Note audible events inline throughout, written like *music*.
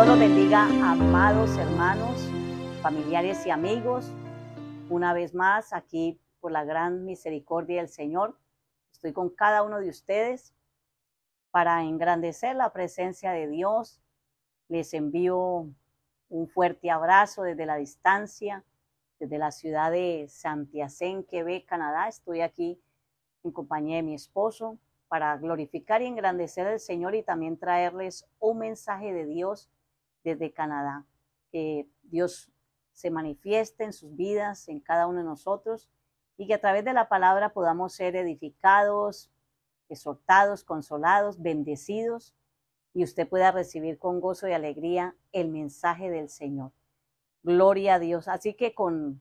Dios los bendiga, amados hermanos, familiares y amigos. Una vez más, aquí por la gran misericordia del Señor, estoy con cada uno de ustedes para engrandecer la presencia de Dios. Les envío un fuerte abrazo desde la distancia, desde la ciudad de Santiacén, Quebec, Canadá. Estoy aquí en compañía de mi esposo para glorificar y engrandecer al Señor y también traerles un mensaje de Dios desde Canadá. Que Dios se manifieste en sus vidas, en cada uno de nosotros, y que a través de la palabra podamos ser edificados, exhortados, consolados, bendecidos, y usted pueda recibir con gozo y alegría el mensaje del Señor. Gloria a Dios. Así que con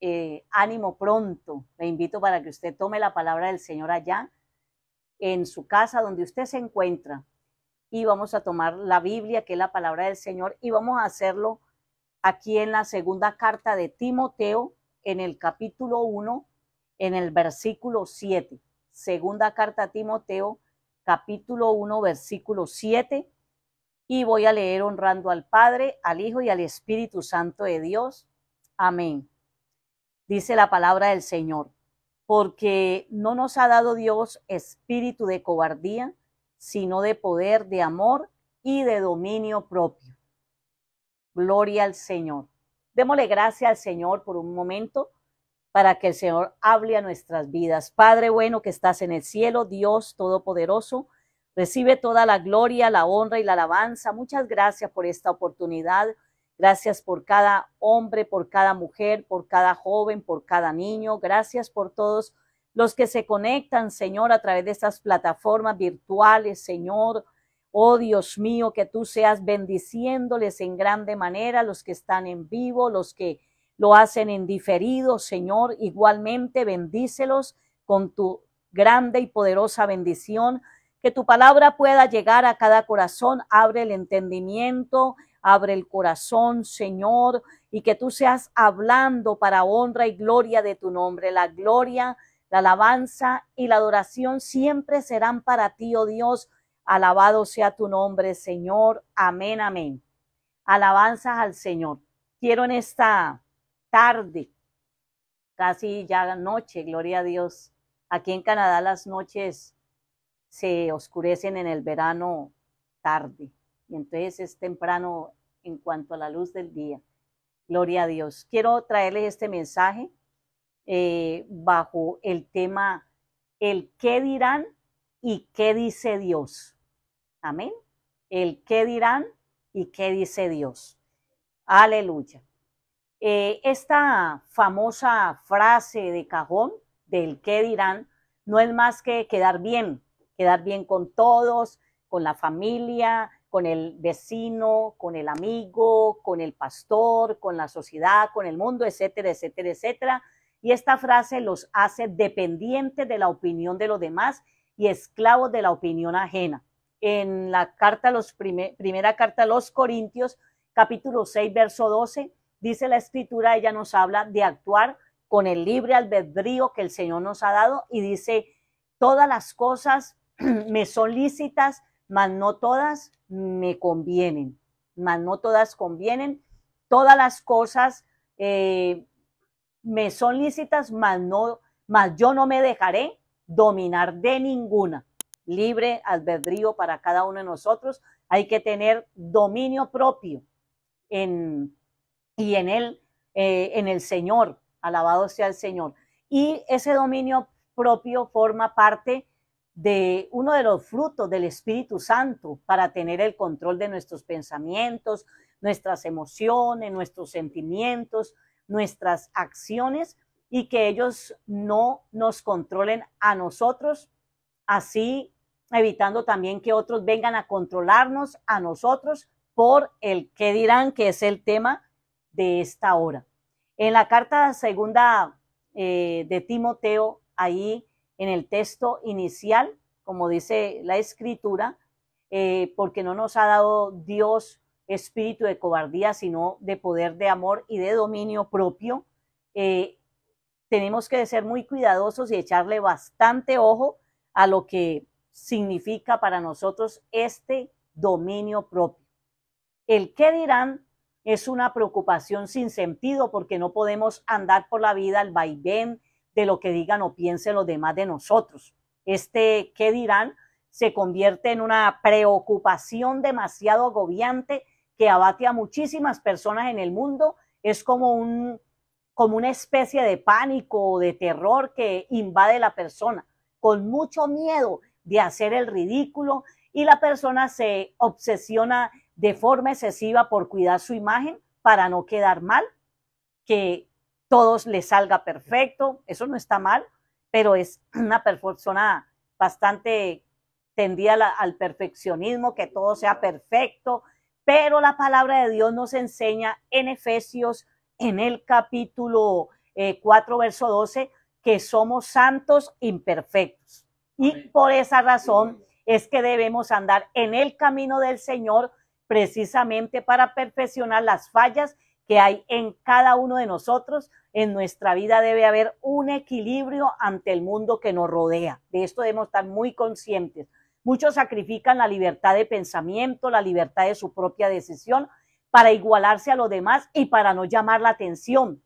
eh, ánimo pronto, le invito para que usted tome la palabra del Señor allá, en su casa donde usted se encuentra, y vamos a tomar la Biblia, que es la palabra del Señor, y vamos a hacerlo aquí en la segunda carta de Timoteo, en el capítulo 1, en el versículo 7. Segunda carta a Timoteo, capítulo 1, versículo 7. Y voy a leer honrando al Padre, al Hijo y al Espíritu Santo de Dios. Amén. Dice la palabra del Señor, porque no nos ha dado Dios espíritu de cobardía, sino de poder, de amor y de dominio propio. Gloria al Señor. Démosle gracias al Señor por un momento para que el Señor hable a nuestras vidas. Padre bueno que estás en el cielo, Dios Todopoderoso, recibe toda la gloria, la honra y la alabanza. Muchas gracias por esta oportunidad. Gracias por cada hombre, por cada mujer, por cada joven, por cada niño. Gracias por todos los que se conectan, Señor, a través de estas plataformas virtuales, Señor. Oh Dios mío, que tú seas bendiciéndoles en grande manera, los que están en vivo, los que lo hacen en diferido, Señor. Igualmente bendícelos con tu grande y poderosa bendición. Que tu palabra pueda llegar a cada corazón. Abre el entendimiento, abre el corazón, Señor, y que tú seas hablando para honra y gloria de tu nombre. La gloria la alabanza y la adoración siempre serán para ti, oh Dios. Alabado sea tu nombre, Señor. Amén, amén. Alabanzas al Señor. Quiero en esta tarde, casi ya noche, gloria a Dios. Aquí en Canadá las noches se oscurecen en el verano tarde y entonces es temprano en cuanto a la luz del día. Gloria a Dios. Quiero traerles este mensaje eh, bajo el tema el qué dirán y qué dice Dios. Amén. El qué dirán y qué dice Dios. Aleluya. Eh, esta famosa frase de cajón del qué dirán no es más que quedar bien, quedar bien con todos, con la familia, con el vecino, con el amigo, con el pastor, con la sociedad, con el mundo, etcétera, etcétera, etcétera. Y esta frase los hace dependientes de la opinión de los demás y esclavos de la opinión ajena. En la carta los primera carta a los Corintios, capítulo 6, verso 12, dice la escritura, ella nos habla de actuar con el libre albedrío que el Señor nos ha dado y dice, todas las cosas *clears throat* me son lícitas, mas no todas me convienen, mas no todas convienen, todas las cosas eh, me son lícitas, mas, no, mas yo no me dejaré dominar de ninguna. Libre albedrío para cada uno de nosotros. Hay que tener dominio propio en, y en él eh, en el Señor. Alabado sea el Señor. Y ese dominio propio forma parte de uno de los frutos del Espíritu Santo para tener el control de nuestros pensamientos, nuestras emociones, nuestros sentimientos, nuestras acciones y que ellos no nos controlen a nosotros, así evitando también que otros vengan a controlarnos a nosotros por el que dirán, que es el tema de esta hora. En la carta segunda eh, de Timoteo, ahí en el texto inicial, como dice la escritura, eh, porque no nos ha dado Dios espíritu de cobardía, sino de poder de amor y de dominio propio. Eh, tenemos que ser muy cuidadosos y echarle bastante ojo a lo que significa para nosotros este dominio propio. El qué dirán es una preocupación sin sentido porque no podemos andar por la vida al vaivén de lo que digan o piensen los demás de nosotros. Este qué dirán se convierte en una preocupación demasiado agobiante que abate a muchísimas personas en el mundo. Es como, un, como una especie de pánico o de terror que invade la persona, con mucho miedo de hacer el ridículo y la persona se obsesiona de forma excesiva por cuidar su imagen para no quedar mal, que todos le salga perfecto, eso no está mal, pero es *clears throat* una persona bastante tendida al perfeccionismo, que todo sea perfecto, pero la palabra de Dios nos enseña en Efesios, en el capítulo 4, eh, verso 12, que somos santos imperfectos. Y por esa razón es que debemos andar en el camino del Señor precisamente para perfeccionar las fallas que hay en cada uno de nosotros. En nuestra vida debe haber un equilibrio ante el mundo que nos rodea. De esto debemos estar muy conscientes. Muchos sacrifican la libertad de pensamiento, la libertad de su propia decisión para igualarse a los demás y para no llamar la atención.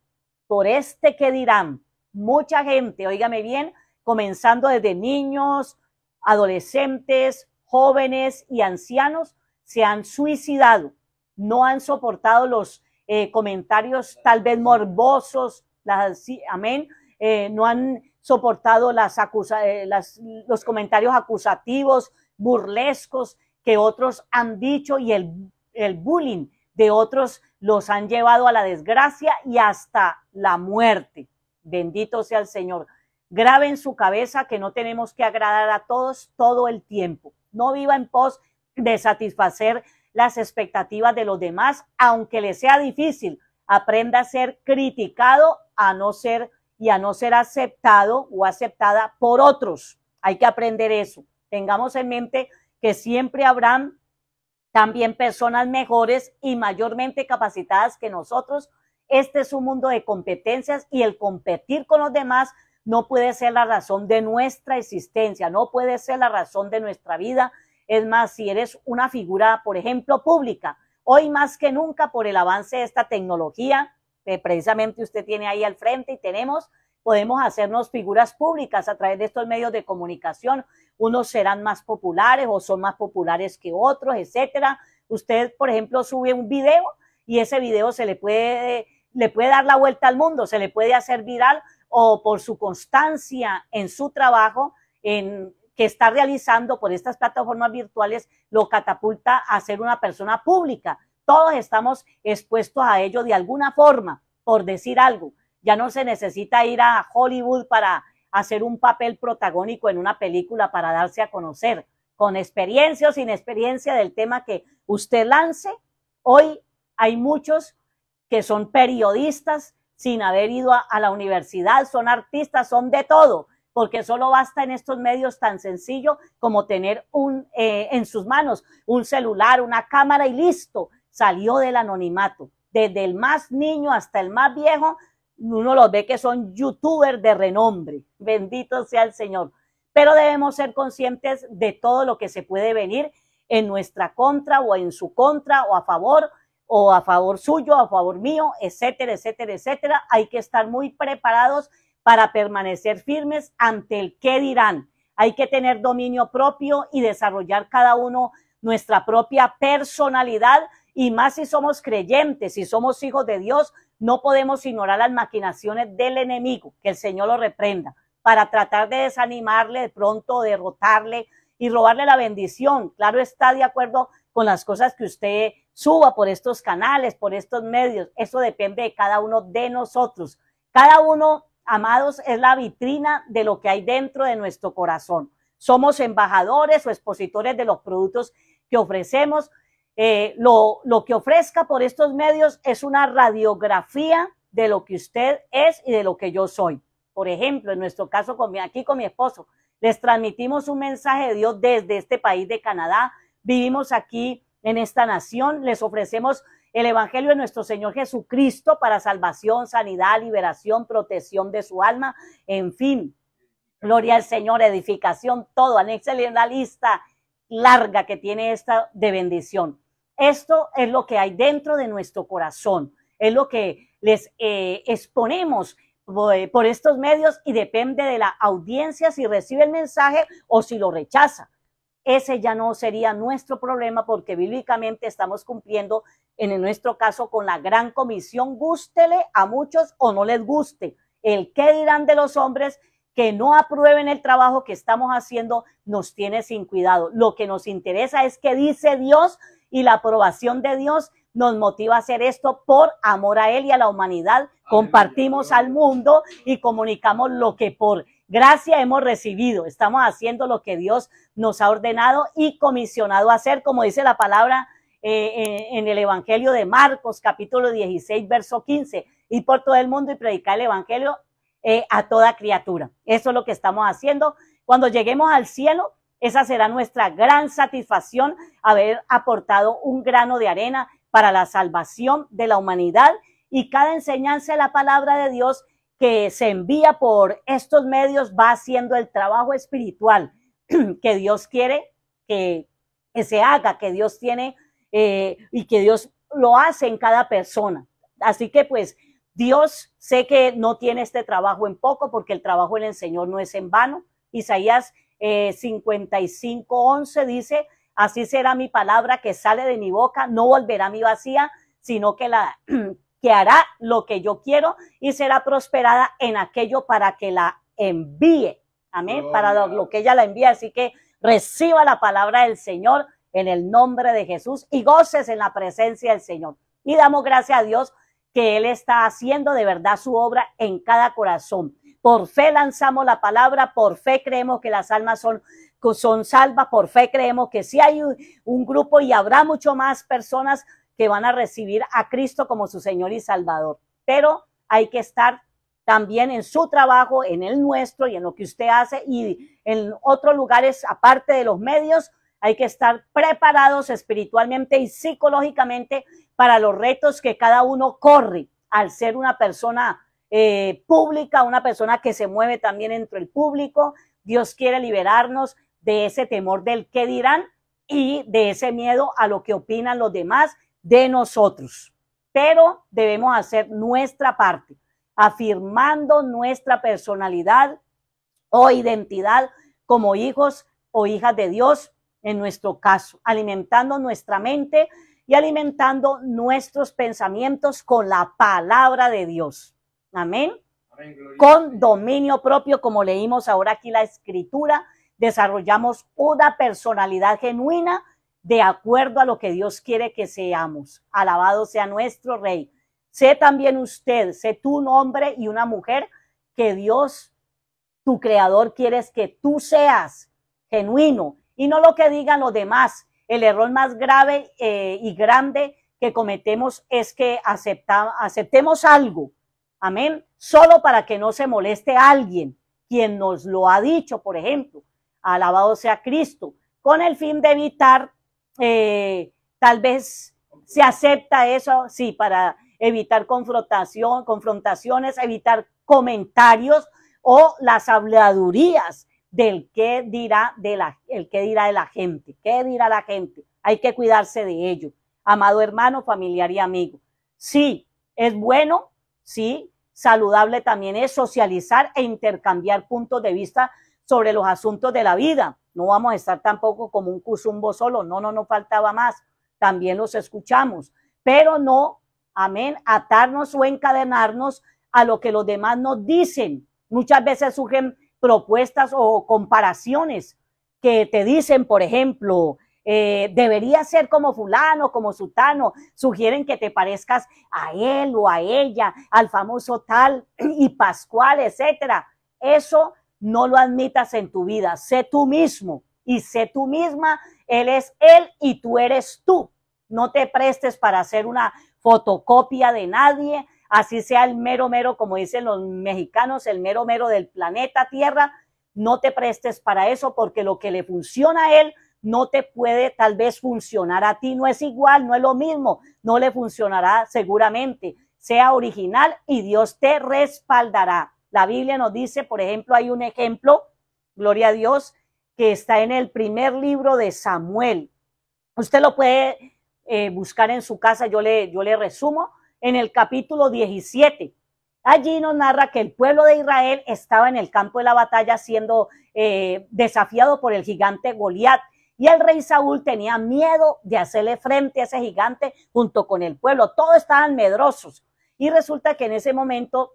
Por este que dirán, mucha gente, óigame bien, comenzando desde niños, adolescentes, jóvenes y ancianos, se han suicidado, no han soportado los eh, comentarios tal vez morbosos, las, amén, eh, no han soportado las acusa, eh, los comentarios acusativos, burlescos que otros han dicho y el, el bullying de otros los han llevado a la desgracia y hasta la muerte. Bendito sea el Señor. Grabe en su cabeza que no tenemos que agradar a todos todo el tiempo. No viva en pos de satisfacer las expectativas de los demás, aunque le sea difícil. Aprenda a ser criticado, a no ser y a no ser aceptado o aceptada por otros. Hay que aprender eso. Tengamos en mente que siempre habrán también personas mejores y mayormente capacitadas que nosotros. Este es un mundo de competencias y el competir con los demás no puede ser la razón de nuestra existencia, no puede ser la razón de nuestra vida. Es más, si eres una figura, por ejemplo, pública, hoy más que nunca por el avance de esta tecnología, eh, precisamente usted tiene ahí al frente y tenemos, podemos hacernos figuras públicas a través de estos medios de comunicación. Unos serán más populares o son más populares que otros, etcétera. Usted, por ejemplo, sube un video y ese video se le puede, le puede dar la vuelta al mundo, se le puede hacer viral o por su constancia en su trabajo, en, que está realizando por estas plataformas virtuales lo catapulta a ser una persona pública. Todos estamos expuestos a ello de alguna forma, por decir algo. Ya no se necesita ir a Hollywood para hacer un papel protagónico en una película para darse a conocer. Con experiencia o sin experiencia del tema que usted lance, hoy hay muchos que son periodistas sin haber ido a, la universidad, son artistas, son de todo, porque solo basta en estos medios tan sencillo como tener un, eh, en sus manos un celular, una cámara y listo salió del anonimato. Desde el más niño hasta el más viejo, uno los ve que son youtubers de renombre. Bendito sea el Señor. Pero debemos ser conscientes de todo lo que se puede venir en nuestra contra o en su contra o a favor o a favor suyo, a favor mío, etcétera, etcétera, etcétera. Hay que estar muy preparados para permanecer firmes ante el qué dirán. Hay que tener dominio propio y desarrollar cada uno nuestra propia personalidad y más si somos creyentes, si somos hijos de Dios, no podemos ignorar las maquinaciones del enemigo, que el Señor lo reprenda, para tratar de desanimarle, de pronto derrotarle y robarle la bendición. Claro está de acuerdo con las cosas que usted suba por estos canales, por estos medios. Eso depende de cada uno de nosotros. Cada uno, amados, es la vitrina de lo que hay dentro de nuestro corazón. Somos embajadores o expositores de los productos que ofrecemos, eh, lo, que ofrezca por estos medios es una radiografía de lo que usted es y de lo que yo soy. Por ejemplo, en nuestro caso aquí con mi esposo, les transmitimos un mensaje de Dios desde este país de Canadá. Vivimos aquí en esta nación, les ofrecemos el Evangelio de nuestro Señor Jesucristo para salvación, sanidad, liberación, protección de su alma, en fin, gloria al Señor, edificación, todo, anéxale una lista larga que tiene esta de bendición. Esto es lo que hay dentro de nuestro corazón, es lo que les eh, exponemos eh, por estos medios y depende de la audiencia si recibe el mensaje o si lo rechaza. Ese ya no sería nuestro problema porque bíblicamente estamos cumpliendo, en nuestro caso, con la gran comisión, gústele a muchos o no les guste. El qué dirán de los hombres que no aprueben el trabajo que estamos haciendo nos tiene sin cuidado. Lo que nos interesa es que dice Dios y la aprobación de Dios nos motiva a hacer esto por amor a Él y a la humanidad. Compartimos al mundo y comunicamos lo que por gracia hemos recibido. Estamos haciendo lo que Dios nos ha ordenado y comisionado a hacer, como dice la palabra eh, eh, en, el Evangelio de Marcos, capítulo 16, verso 15. Y por todo el mundo y predicar el Evangelio eh, a toda criatura. Eso es lo que estamos haciendo. Cuando lleguemos al cielo, esa será nuestra gran satisfacción, haber aportado un grano de arena para la salvación de la humanidad y cada enseñanza de la palabra de Dios que se envía por estos medios va haciendo el trabajo espiritual *clears throat* que Dios quiere que, se haga, que Dios tiene eh, y que Dios lo hace en cada persona. Así que pues Dios sé que no tiene este trabajo en poco porque el trabajo en el Señor no es en vano. Isaías eh, 55.11 dice, así será mi palabra que sale de mi boca, no volverá mi vacía, sino que la *clears throat* que hará lo que yo quiero y será prosperada en aquello para que la envíe. Amén, para lo, lo que ella la envía. Así que reciba la palabra del Señor en el nombre de Jesús y goces en la presencia del Señor. Y damos gracias a Dios que Él está haciendo de verdad su obra en cada corazón. Por fe lanzamos la palabra, por fe creemos que las almas son, son salvas, por fe creemos que si sí hay un, un grupo y habrá mucho más personas que van a recibir a Cristo como su Señor y Salvador. Pero hay que estar también en su trabajo, en el nuestro y en lo que usted hace y en otros lugares aparte de los medios. Hay que estar preparados espiritualmente y psicológicamente para los retos que cada uno corre al ser una persona eh, pública, una persona que se mueve también entre el público. Dios quiere liberarnos de ese temor del qué dirán y de ese miedo a lo que opinan los demás de nosotros. Pero debemos hacer nuestra parte, afirmando nuestra personalidad o identidad como hijos o hijas de Dios, en nuestro caso, alimentando nuestra mente y alimentando nuestros pensamientos con la palabra de Dios. Amén. Con dominio propio, como leímos ahora aquí la escritura, desarrollamos una personalidad genuina de acuerdo a lo que Dios quiere que seamos. Alabado sea nuestro Rey. Sé también usted, sé tú un hombre y una mujer que Dios, tu creador, quieres que tú seas genuino y no lo que digan los demás. El error más grave eh, y grande que cometemos es que aceptemos algo Amén. Solo para que no se moleste alguien quien nos lo ha dicho, por ejemplo. Alabado sea Cristo. Con el fin de evitar, eh, tal vez se acepta eso, sí, para evitar confrontación, confrontaciones, evitar comentarios o las habladurías del qué dirá de la, el que dirá de la gente. ¿Qué dirá la gente? Hay que cuidarse de ello. Amado hermano, familiar y amigo. Sí, es bueno, sí, saludable también es socializar e intercambiar puntos de vista sobre los asuntos de la vida. No vamos a estar tampoco como un cuzumbo solo, no, no, no faltaba más. También los escuchamos, pero no, amén, atarnos o encadenarnos a lo que los demás nos dicen. Muchas veces surgen propuestas o comparaciones que te dicen, por ejemplo, eh, debería ser como fulano, como sultano, sugieren que te parezcas a él o a ella, al famoso tal *clears throat* y Pascual, etcétera. Eso no lo admitas en tu vida, sé tú mismo y sé tú misma, él es él y tú eres tú. No te prestes para hacer una fotocopia de nadie, así sea el mero mero, como dicen los mexicanos, el mero mero del planeta Tierra, no te prestes para eso porque lo que le funciona a él no te puede tal vez funcionar a ti, no es igual, no es lo mismo, no le funcionará seguramente. Sea original y Dios te respaldará. La Biblia nos dice, por ejemplo, hay un ejemplo, gloria a Dios, que está en el primer libro de Samuel. Usted lo puede eh, buscar en su casa, yo le, yo le resumo, en el capítulo 17. Allí nos narra que el pueblo de Israel estaba en el campo de la batalla siendo eh, desafiado por el gigante Goliat y el rey Saúl tenía miedo de hacerle frente a ese gigante junto con el pueblo. Todos estaban medrosos. Y resulta que en ese momento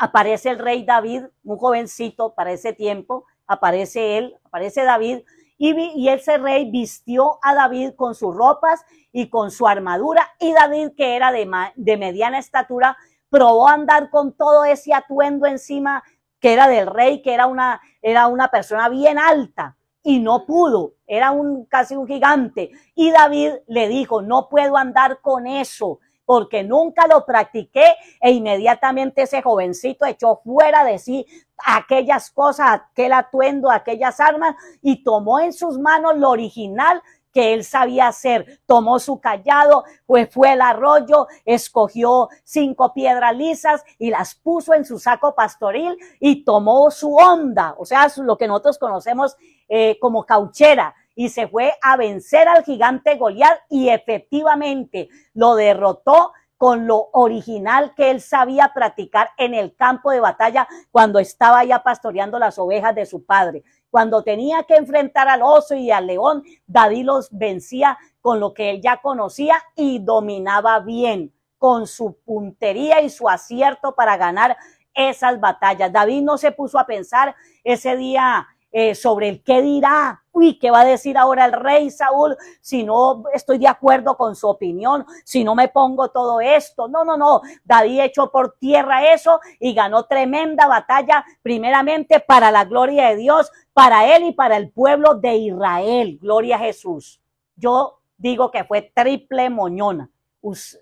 aparece el rey David, un jovencito para ese tiempo, aparece él, aparece David, y, ese rey vistió a David con sus ropas y con su armadura, y David, que era de, de mediana estatura, probó a andar con todo ese atuendo encima que era del rey, que era una, era una persona bien alta y no pudo, era un, casi un gigante. Y David le dijo, no puedo andar con eso porque nunca lo practiqué e inmediatamente ese jovencito echó fuera de sí aquellas cosas, aquel atuendo, aquellas armas y tomó en sus manos lo original que él sabía hacer. Tomó su callado, pues fue el arroyo, escogió cinco piedras lisas y las puso en su saco pastoril y tomó su onda, o sea, lo que nosotros conocemos eh, como cauchera y se fue a vencer al gigante Goliat y efectivamente lo derrotó con lo original que él sabía practicar en el campo de batalla cuando estaba ya pastoreando las ovejas de su padre. Cuando tenía que enfrentar al oso y al león, David los vencía con lo que él ya conocía y dominaba bien, con su puntería y su acierto para ganar esas batallas. David no se puso a pensar ese día eh, sobre el qué dirá, uy, qué va a decir ahora el rey Saúl si no estoy de acuerdo con su opinión, si no me pongo todo esto. No, no, no. David echó por tierra eso y ganó tremenda batalla, primeramente para la gloria de Dios, para él y para el pueblo de Israel. Gloria a Jesús. Yo digo que fue triple moñona,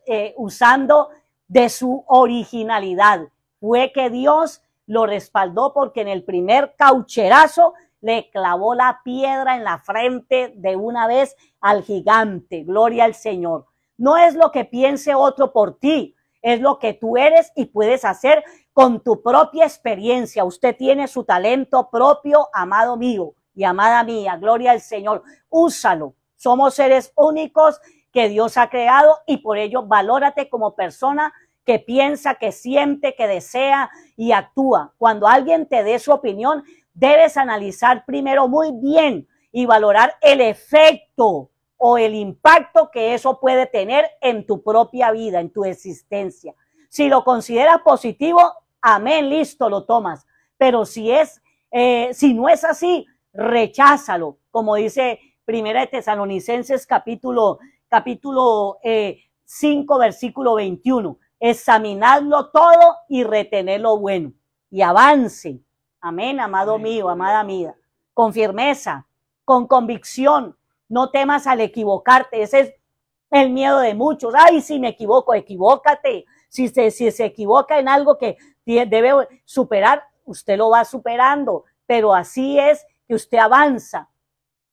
eh, usando de su originalidad. Fue que Dios lo respaldó porque en el primer caucherazo le clavó la piedra en la frente de una vez al gigante. Gloria al Señor. No es lo que piense otro por ti, es lo que tú eres y puedes hacer con tu propia experiencia. Usted tiene su talento propio, amado mío y amada mía. Gloria al Señor. Úsalo. Somos seres únicos que Dios ha creado y por ello valórate como persona que piensa, que siente, que desea y actúa. Cuando alguien te dé su opinión, debes analizar primero muy bien y valorar el efecto o el impacto que eso puede tener en tu propia vida, en tu existencia. Si lo consideras positivo, amén, listo, lo tomas. Pero si es, eh, si no es así, recházalo, como dice Primera de Tesalonicenses capítulo, capítulo 5, eh, versículo 21 examinadlo todo y retener lo bueno y avance. Amén, amado mío, amada mía. Con firmeza, con convicción. No temas al equivocarte. Ese es el miedo de muchos. Ay, si me equivoco, equivócate. Si si se equivoca en algo que debe superar, usted lo va superando. Pero así es que usted avanza.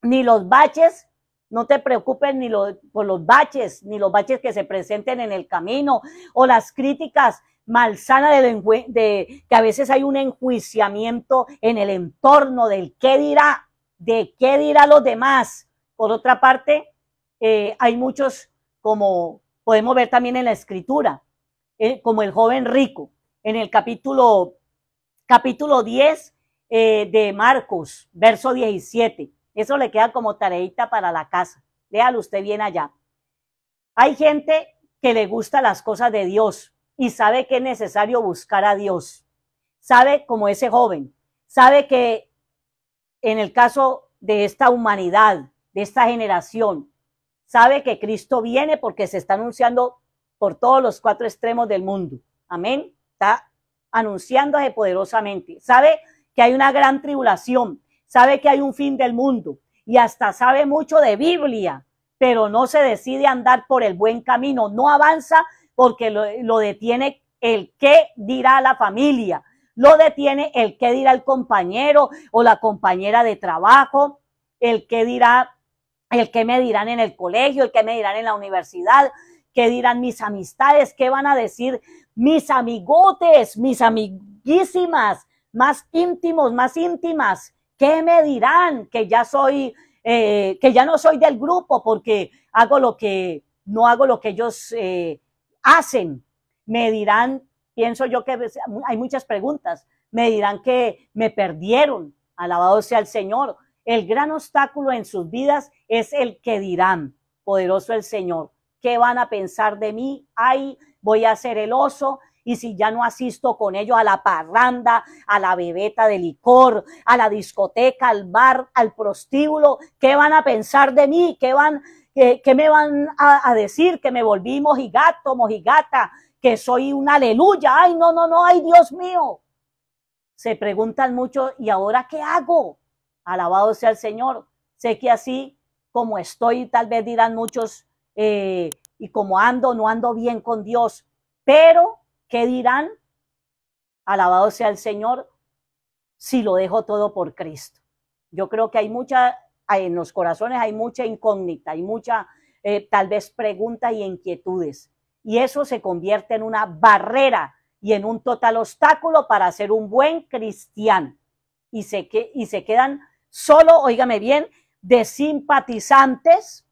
Ni los baches no te preocupes ni por los baches, ni los baches que se presenten en el camino, o las críticas malsanas de, de, que a veces hay un enjuiciamiento en el entorno del qué dirá, de qué dirá los demás. Por otra parte, eh, hay muchos, como podemos ver también en la escritura, eh, como el joven rico, en el capítulo, capítulo 10 eh, de Marcos, verso 17. Eso le queda como tareita para la casa. Léalo usted bien allá. Hay gente que le gusta las cosas de Dios y sabe que es necesario buscar a Dios. Sabe como ese joven, sabe que en el caso de esta humanidad, de esta generación, sabe que Cristo viene porque se está anunciando por todos los cuatro extremos del mundo. Amén. Está anunciándose poderosamente. Sabe que hay una gran tribulación, sabe que hay un fin del mundo y hasta sabe mucho de Biblia, pero no se decide andar por el buen camino, no avanza porque lo, detiene el qué dirá la familia, lo detiene el qué dirá el compañero o la compañera de trabajo, el qué dirá, el qué me dirán en el colegio, el qué me dirán en la universidad, qué dirán mis amistades, qué van a decir mis amigotes, mis amiguísimas, más íntimos, más íntimas, ¿Qué me dirán que ya soy, eh, que ya no soy del grupo porque hago lo que, no hago lo que ellos eh, hacen? Me dirán, pienso yo que hay muchas preguntas, me dirán que me perdieron, alabado sea el Señor. El gran obstáculo en sus vidas es el que dirán, poderoso el Señor, ¿qué van a pensar de mí? Ay, voy a ser el oso, y si ya no asisto con ellos a la parranda, a la bebeta de licor, a la discoteca, al bar, al prostíbulo, ¿qué van a pensar de mí? ¿Qué, van, me van a, decir? Que me volví mojigato, mojigata, que soy una aleluya. Ay, no, no, no, ay, Dios mío. Se preguntan mucho, ¿y ahora qué hago? Alabado sea el Señor. Sé que así como estoy, tal vez dirán muchos, eh, y como ando, no ando bien con Dios, pero ¿Qué dirán? Alabado sea el Señor si lo dejo todo por Cristo. Yo creo que hay mucha, en los corazones hay mucha incógnita, hay mucha eh, tal vez pregunta y inquietudes. Y eso se convierte en una barrera y en un total obstáculo para ser un buen cristiano. Y se, y se quedan solo, oígame bien, de simpatizantes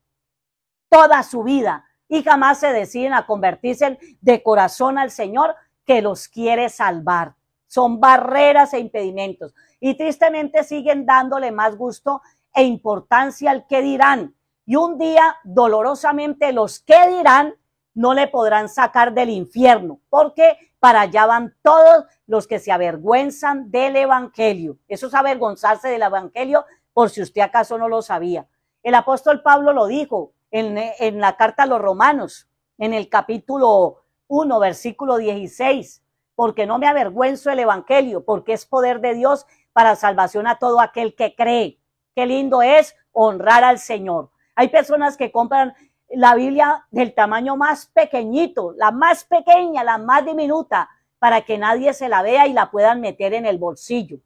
toda su vida y jamás se deciden a convertirse de corazón al Señor que los quiere salvar. Son barreras e impedimentos. Y tristemente siguen dándole más gusto e importancia al que dirán. Y un día, dolorosamente, los que dirán no le podrán sacar del infierno, porque para allá van todos los que se avergüenzan del Evangelio. Eso es avergonzarse del Evangelio, por si usted acaso no lo sabía. El apóstol Pablo lo dijo, en, la carta a los romanos, en el capítulo 1, versículo 16, porque no me avergüenzo el Evangelio, porque es poder de Dios para salvación a todo aquel que cree. Qué lindo es honrar al Señor. Hay personas que compran la Biblia del tamaño más pequeñito, la más pequeña, la más diminuta, para que nadie se la vea y la puedan meter en el bolsillo.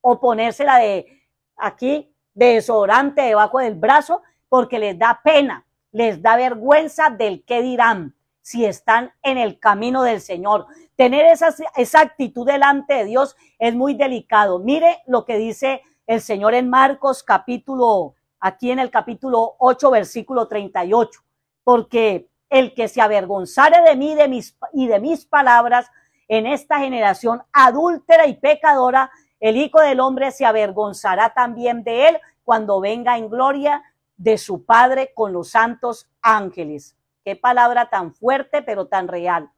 O ponérsela de aquí, de desodorante, debajo del brazo, porque les da pena les da vergüenza del qué dirán si están en el camino del Señor. Tener esa, esa actitud delante de Dios es muy delicado. Mire lo que dice el Señor en Marcos capítulo, aquí en el capítulo 8, versículo 38, porque el que se avergonzare de mí de mis, y de mis palabras en esta generación adúltera y pecadora, el Hijo del Hombre se avergonzará también de él cuando venga en gloria de su Padre con los santos ángeles. Qué palabra tan fuerte, pero tan real.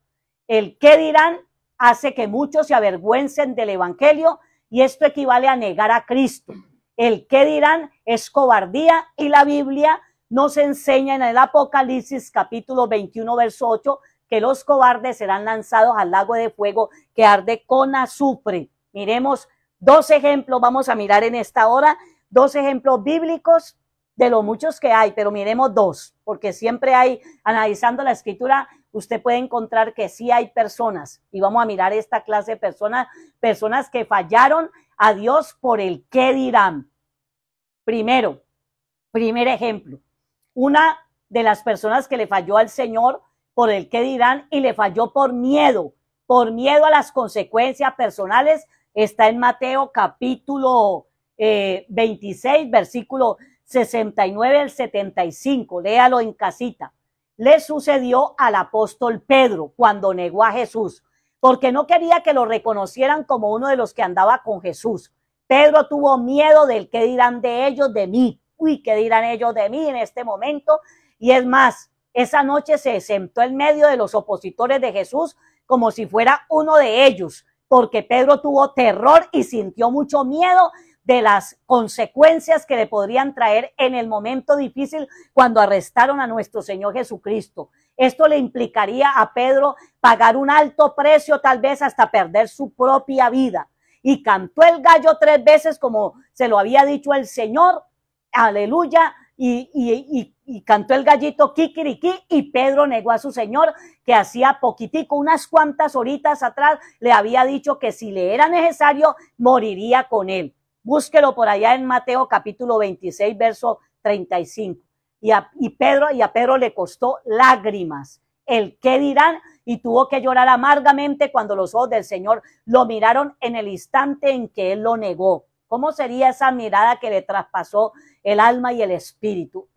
El que dirán hace que muchos se avergüencen del Evangelio y esto equivale a negar a Cristo. El que dirán es cobardía y la Biblia nos enseña en el Apocalipsis capítulo 21, verso 8, que los cobardes serán lanzados al lago de fuego que arde con azufre. Miremos dos ejemplos, vamos a mirar en esta hora, dos ejemplos bíblicos de los muchos que hay, pero miremos dos, porque siempre hay, analizando la escritura, usted puede encontrar que sí hay personas, y vamos a mirar esta clase de personas, personas que fallaron a Dios por el qué dirán. Primero, primer ejemplo, una de las personas que le falló al Señor por el qué dirán y le falló por miedo, por miedo a las consecuencias personales, está en Mateo capítulo 26, eh, versículo 69 al 75, léalo en casita, le sucedió al apóstol Pedro cuando negó a Jesús, porque no quería que lo reconocieran como uno de los que andaba con Jesús. Pedro tuvo miedo del que dirán de ellos, de mí. Uy, ¿qué dirán ellos de mí en este momento? Y es más, esa noche se sentó en medio de los opositores de Jesús como si fuera uno de ellos, porque Pedro tuvo terror y sintió mucho miedo de las consecuencias que le podrían traer en el momento difícil cuando arrestaron a nuestro Señor Jesucristo. Esto le implicaría a Pedro pagar un alto precio, tal vez hasta perder su propia vida. Y cantó el gallo tres veces como se lo había dicho el Señor. Aleluya. Y, cantó el gallito kikiriki y Pedro negó a su señor que hacía poquitico, unas cuantas horitas atrás, le había dicho que si le era necesario, moriría con él. Búsquelo por allá en Mateo capítulo 26, verso 35. Y a, y Pedro, y a Pedro le costó lágrimas. El qué dirán, y tuvo que llorar amargamente cuando los ojos del Señor lo miraron en el instante en que él lo negó. ¿Cómo sería esa mirada que le traspasó el alma y el espíritu?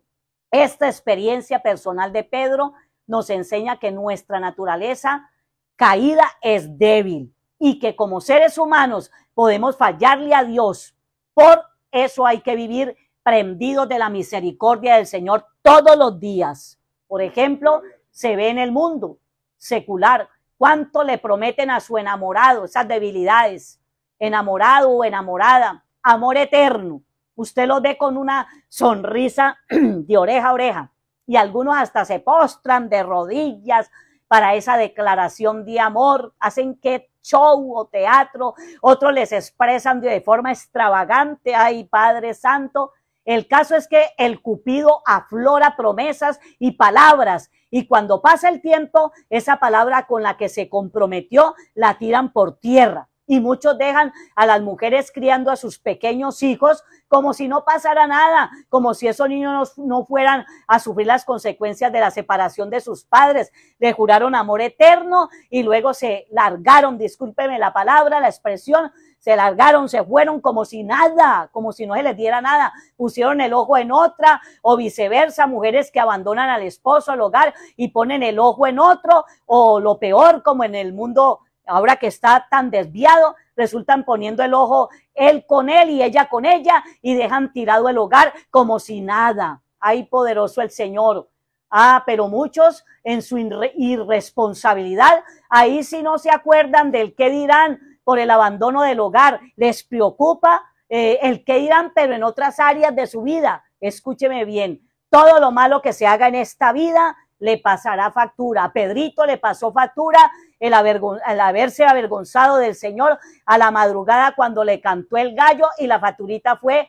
Esta experiencia personal de Pedro nos enseña que nuestra naturaleza caída es débil y que como seres humanos podemos fallarle a Dios, por eso hay que vivir prendidos de la misericordia del Señor todos los días. Por ejemplo, se ve en el mundo secular cuánto le prometen a su enamorado esas debilidades, enamorado o enamorada, amor eterno. Usted lo ve con una sonrisa *clears throat* de oreja a oreja y algunos hasta se postran de rodillas para esa declaración de amor, hacen que show o teatro, otros les expresan de forma extravagante, ay Padre Santo. El caso es que el Cupido aflora promesas y palabras y cuando pasa el tiempo, esa palabra con la que se comprometió la tiran por tierra y muchos dejan a las mujeres criando a sus pequeños hijos como si no pasara nada, como si esos niños no, fueran a sufrir las consecuencias de la separación de sus padres. Le juraron amor eterno y luego se largaron, discúlpeme la palabra, la expresión, se largaron, se fueron como si nada, como si no se les diera nada, pusieron el ojo en otra o viceversa, mujeres que abandonan al esposo, al hogar y ponen el ojo en otro o lo peor como en el mundo ahora que está tan desviado, resultan poniendo el ojo él con él y ella con ella y dejan tirado el hogar como si nada. Ay, poderoso el Señor. Ah, pero muchos en su irresponsabilidad, ahí si no se acuerdan del qué dirán por el abandono del hogar, les preocupa eh, el qué dirán, pero en otras áreas de su vida, escúcheme bien, todo lo malo que se haga en esta vida le pasará factura. A Pedrito le pasó factura el, haberse avergonzado del Señor a la madrugada cuando le cantó el gallo y la facturita fue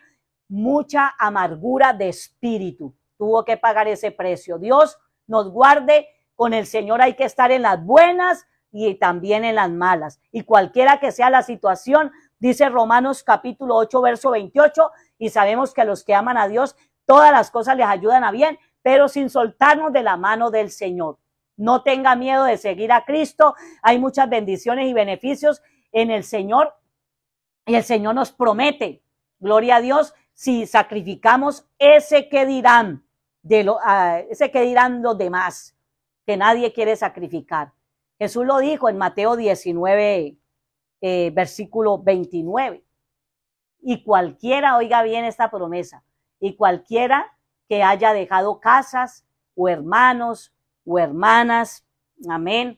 mucha amargura de espíritu. Tuvo que pagar ese precio. Dios nos guarde. Con el Señor hay que estar en las buenas y también en las malas. Y cualquiera que sea la situación, dice Romanos capítulo 8, verso 28, y sabemos que a los que aman a Dios, todas las cosas les ayudan a bien pero sin soltarnos de la mano del Señor. No tenga miedo de seguir a Cristo. Hay muchas bendiciones y beneficios en el Señor. Y el Señor nos promete, gloria a Dios, si sacrificamos ese que dirán, de lo, ah, ese que dirán los demás, que nadie quiere sacrificar. Jesús lo dijo en Mateo 19, eh, versículo 29. Y cualquiera, oiga bien esta promesa, y cualquiera que haya dejado casas o hermanos o hermanas, amén,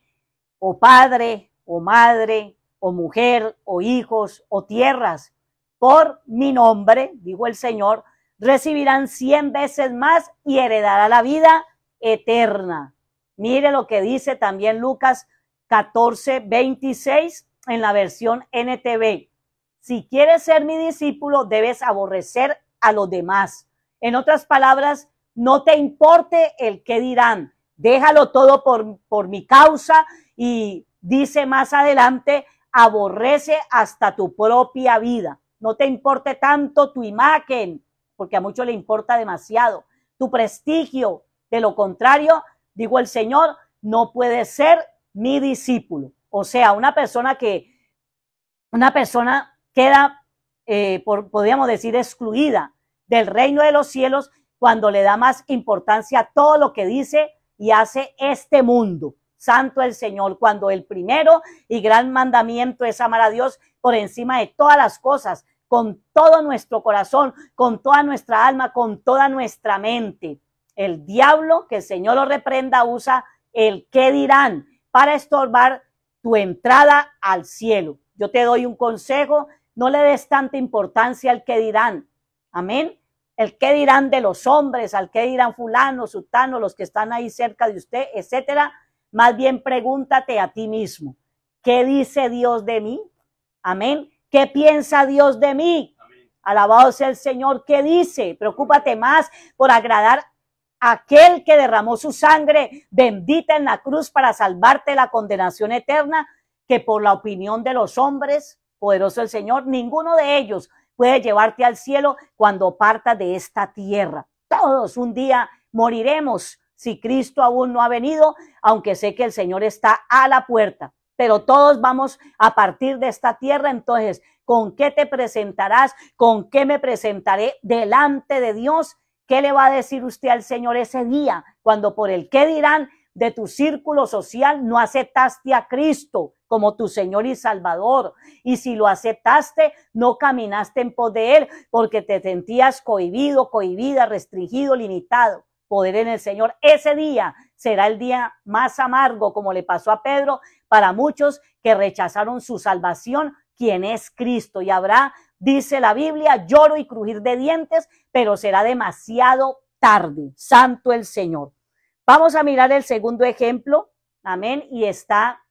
o padre o madre o mujer o hijos o tierras. Por mi nombre, dijo el Señor, recibirán cien veces más y heredará la vida eterna. Mire lo que dice también Lucas 14, 26 en la versión NTV. Si quieres ser mi discípulo, debes aborrecer a los demás. En otras palabras, no te importe el qué dirán. Déjalo todo por, mi causa y dice más adelante, aborrece hasta tu propia vida. No te importe tanto tu imagen, porque a muchos le importa demasiado. Tu prestigio, de lo contrario, digo el Señor, no puede ser mi discípulo. O sea, una persona que, una persona queda, eh, por, podríamos decir, excluida del reino de los cielos cuando le da más importancia a todo lo que dice y hace este mundo. Santo el Señor, cuando el primero y gran mandamiento es amar a Dios por encima de todas las cosas, con todo nuestro corazón, con toda nuestra alma, con toda nuestra mente. El diablo, que el Señor lo reprenda, usa el qué dirán para estorbar tu entrada al cielo. Yo te doy un consejo, no le des tanta importancia al qué dirán. Amén. El qué dirán de los hombres, al qué dirán fulano, sutano, los que están ahí cerca de usted, etcétera. Más bien pregúntate a ti mismo, ¿qué dice Dios de mí? Amén. ¿Qué piensa Dios de mí? Alabado sea el Señor. ¿Qué dice? Preocúpate más por agradar a aquel que derramó su sangre bendita en la cruz para salvarte la condenación eterna que por la opinión de los hombres, poderoso el Señor, ninguno de ellos puede llevarte al cielo cuando parta de esta tierra. Todos un día moriremos si Cristo aún no ha venido, aunque sé que el Señor está a la puerta. Pero todos vamos a partir de esta tierra, entonces, ¿con qué te presentarás? ¿Con qué me presentaré delante de Dios? ¿Qué le va a decir usted al Señor ese día? Cuando por el qué dirán, de tu círculo social no aceptaste a Cristo como tu Señor y Salvador. Y si lo aceptaste, no caminaste en poder Él porque te sentías cohibido, cohibida, restringido, limitado. Poder en el Señor. Ese día será el día más amargo, como le pasó a Pedro, para muchos que rechazaron su salvación, quien es Cristo. Y habrá, dice la Biblia, lloro y crujir de dientes, pero será demasiado tarde. Santo el Señor. Vamos a mirar el segundo ejemplo, amén, y está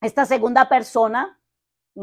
esta segunda persona,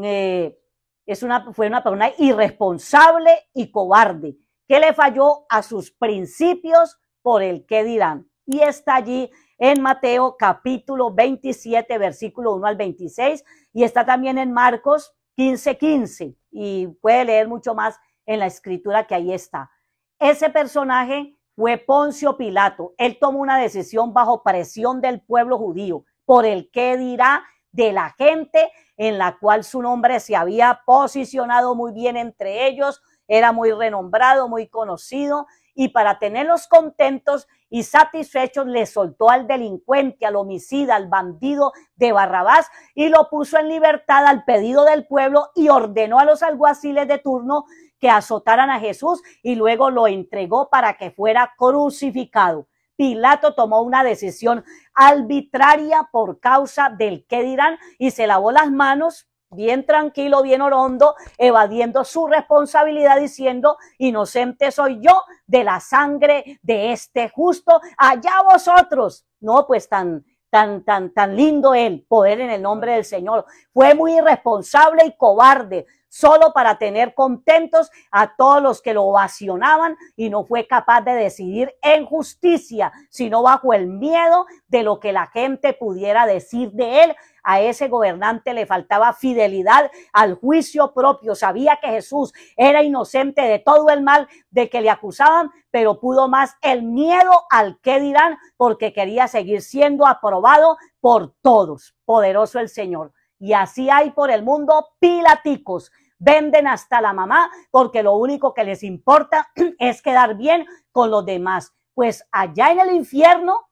eh, es una, fue una persona irresponsable y cobarde, que le falló a sus principios por el que dirán. Y está allí en Mateo capítulo 27, versículo 1 al 26, y está también en Marcos 15, 15, y puede leer mucho más en la escritura que ahí está. Ese personaje fue Poncio Pilato. Él tomó una decisión bajo presión del pueblo judío, por el que dirá de la gente en la cual su nombre se había posicionado muy bien entre ellos, era muy renombrado, muy conocido, y para tenerlos contentos y satisfechos le soltó al delincuente, al homicida, al bandido de Barrabás y lo puso en libertad al pedido del pueblo y ordenó a los alguaciles de turno que azotaran a Jesús y luego lo entregó para que fuera crucificado. Pilato tomó una decisión arbitraria por causa del que dirán y se lavó las manos bien tranquilo, bien orondo, evadiendo su responsabilidad diciendo, inocente soy yo de la sangre de este justo, allá vosotros. No, pues tan tan, tan, tan lindo el poder en el nombre del Señor. Fue muy irresponsable y cobarde, solo para tener contentos a todos los que lo ovacionaban y no fue capaz de decidir en justicia, sino bajo el miedo de lo que la gente pudiera decir de él. A ese gobernante le faltaba fidelidad al juicio propio. Sabía que Jesús era inocente de todo el mal de que le acusaban, pero pudo más el miedo al que dirán porque quería seguir siendo aprobado por todos. Poderoso el Señor. Y así hay por el mundo pilaticos. Venden hasta la mamá porque lo único que les importa *clears throat* es quedar bien con los demás. Pues allá en el infierno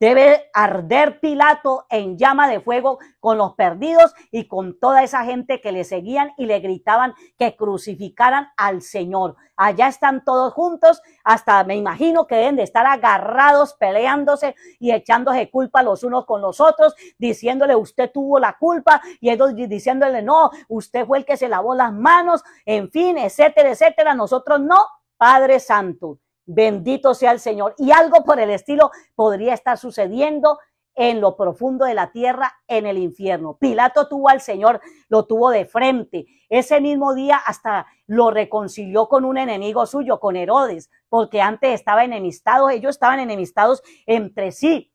Debe arder Pilato en llama de fuego con los perdidos y con toda esa gente que le seguían y le gritaban que crucificaran al Señor. Allá están todos juntos, hasta me imagino que deben de estar agarrados, peleándose y echándose culpa los unos con los otros, diciéndole usted tuvo la culpa y ellos diciéndole no, usted fue el que se lavó las manos, en fin, etcétera, etcétera. Nosotros no, Padre Santo. Bendito sea el Señor. Y algo por el estilo podría estar sucediendo en lo profundo de la tierra, en el infierno. Pilato tuvo al Señor, lo tuvo de frente. Ese mismo día hasta lo reconcilió con un enemigo suyo, con Herodes, porque antes estaba enemistado, ellos estaban enemistados entre sí.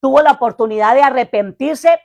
Tuvo la oportunidad de arrepentirse,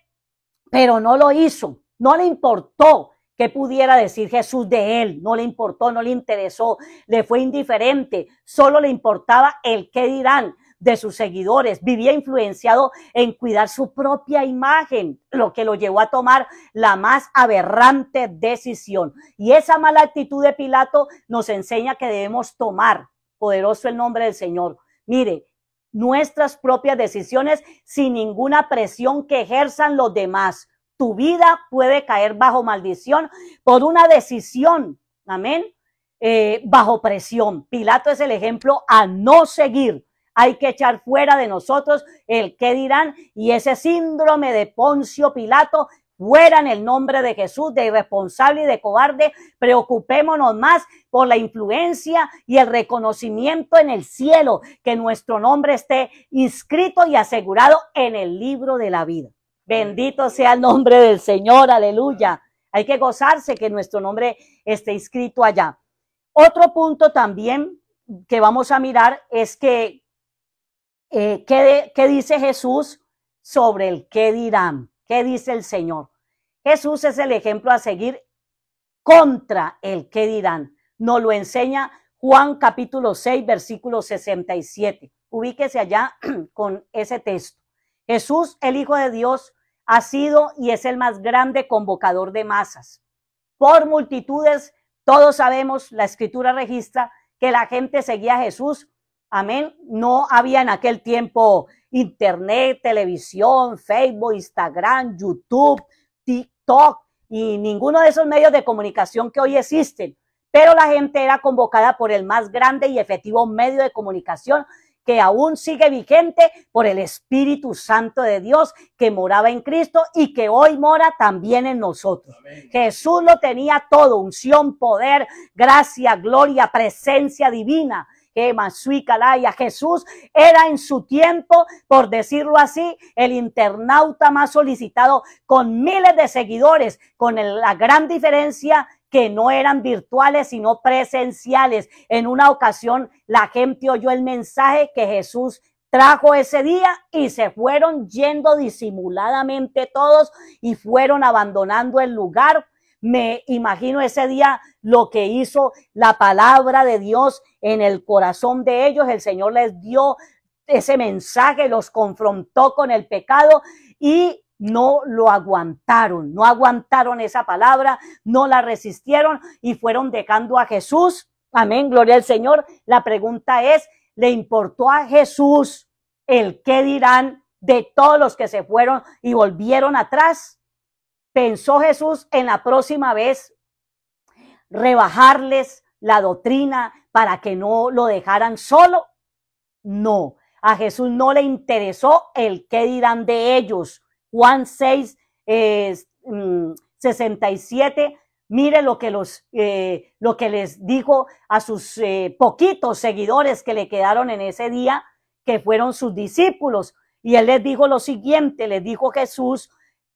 pero no lo hizo, no le importó. ¿Qué pudiera decir Jesús de él? No le importó, no le interesó, le fue indiferente, solo le importaba el qué dirán de sus seguidores, vivía influenciado en cuidar su propia imagen, lo que lo llevó a tomar la más aberrante decisión. Y esa mala actitud de Pilato nos enseña que debemos tomar, poderoso el nombre del Señor. Mire, nuestras propias decisiones sin ninguna presión que ejerzan los demás tu vida puede caer bajo maldición por una decisión, amén, eh, bajo presión. Pilato es el ejemplo a no seguir. Hay que echar fuera de nosotros el que dirán y ese síndrome de Poncio Pilato fuera en el nombre de Jesús, de irresponsable y de cobarde. Preocupémonos más por la influencia y el reconocimiento en el cielo, que nuestro nombre esté inscrito y asegurado en el libro de la vida. Bendito sea el nombre del Señor, aleluya. Hay que gozarse que nuestro nombre esté inscrito allá. Otro punto también que vamos a mirar es que, eh, ¿qué, ¿qué dice Jesús sobre el qué dirán? ¿Qué dice el Señor? Jesús es el ejemplo a seguir contra el qué dirán. Nos lo enseña Juan capítulo 6, versículo 67. Ubíquese allá *clears throat* con ese texto. Jesús, el Hijo de Dios, ha sido y es el más grande convocador de masas. Por multitudes, todos sabemos, la escritura registra que la gente seguía a Jesús. Amén. No había en aquel tiempo internet, televisión, Facebook, Instagram, YouTube, TikTok y ninguno de esos medios de comunicación que hoy existen. Pero la gente era convocada por el más grande y efectivo medio de comunicación que aún sigue vigente por el Espíritu Santo de Dios que moraba en Cristo y que hoy mora también en nosotros. Jesús lo tenía todo, unción, poder, gracia, gloria, presencia divina. Calaya. Jesús era en su tiempo, por decirlo así, el internauta más solicitado, con miles de seguidores, con la gran diferencia que no eran virtuales, sino presenciales. En una ocasión la gente oyó el mensaje que Jesús trajo ese día y se fueron yendo disimuladamente todos y fueron abandonando el lugar. Me imagino ese día lo que hizo la palabra de Dios en el corazón de ellos. El Señor les dio ese mensaje, los confrontó con el pecado y no lo aguantaron, no aguantaron esa palabra, no la resistieron y fueron dejando a Jesús. Amén, gloria al Señor. La pregunta es, ¿le importó a Jesús el qué dirán de todos los que se fueron y volvieron atrás? ¿Pensó Jesús en la próxima vez rebajarles la doctrina para que no lo dejaran solo? No, a Jesús no le interesó el qué dirán de ellos Juan 6, 67, eh, mm, mire lo que, los, eh, lo que les dijo a sus eh, poquitos seguidores que le quedaron en ese día, que fueron sus discípulos. Y él les dijo lo siguiente, les dijo Jesús,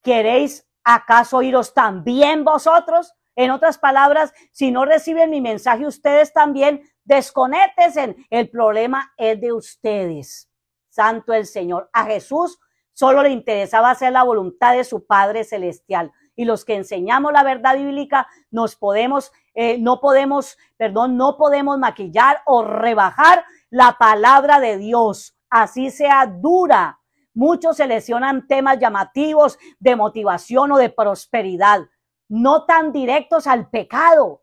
¿queréis acaso iros también vosotros? En otras palabras, si no reciben mi mensaje ustedes también, desconectesen El problema es de ustedes. Santo el Señor. A Jesús Solo le interesaba hacer la voluntad de su Padre Celestial. Y los que enseñamos la verdad bíblica nos podemos, eh, no podemos, perdón, no podemos maquillar o rebajar la palabra de Dios, así sea dura. Muchos seleccionan temas llamativos de motivación o de prosperidad, no tan directos al pecado,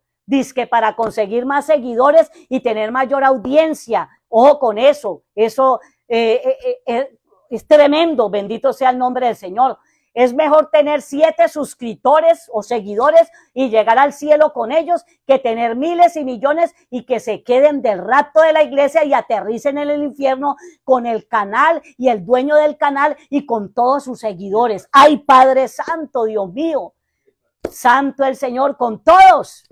que para conseguir más seguidores y tener mayor audiencia. Ojo con eso, eso es... Eh, eh, es tremendo, bendito sea el nombre del Señor. Es mejor tener siete suscriptores o seguidores y llegar al cielo con ellos que tener miles y millones y que se queden del rato de la iglesia y aterricen en el infierno con el canal y el dueño del canal y con todos sus seguidores. ¡Ay, Padre Santo, Dios mío! Santo el Señor con todos